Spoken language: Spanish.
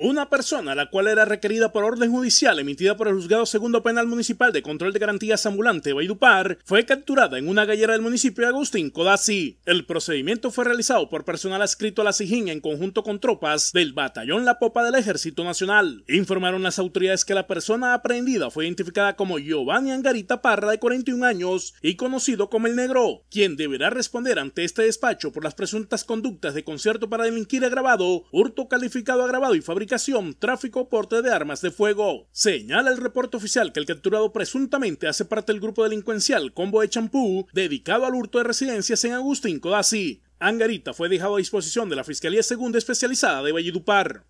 Una persona, la cual era requerida por orden judicial emitida por el juzgado segundo penal municipal de control de garantías ambulante Baidupar, fue capturada en una gallera del municipio de Agustín, Codazzi. El procedimiento fue realizado por personal adscrito a la SIJIN en conjunto con tropas del batallón La Popa del Ejército Nacional. Informaron las autoridades que la persona aprehendida fue identificada como Giovanni Angarita Parra, de 41 años, y conocido como El Negro, quien deberá responder ante este despacho por las presuntas conductas de concierto para delinquir agravado, hurto calificado agravado y fabricación tráfico o porte de armas de fuego. Señala el reporte oficial que el capturado presuntamente hace parte del grupo delincuencial Combo de Champú, dedicado al hurto de residencias en Agustín Codazzi. Angarita fue dejado a disposición de la Fiscalía Segunda Especializada de Valledupar.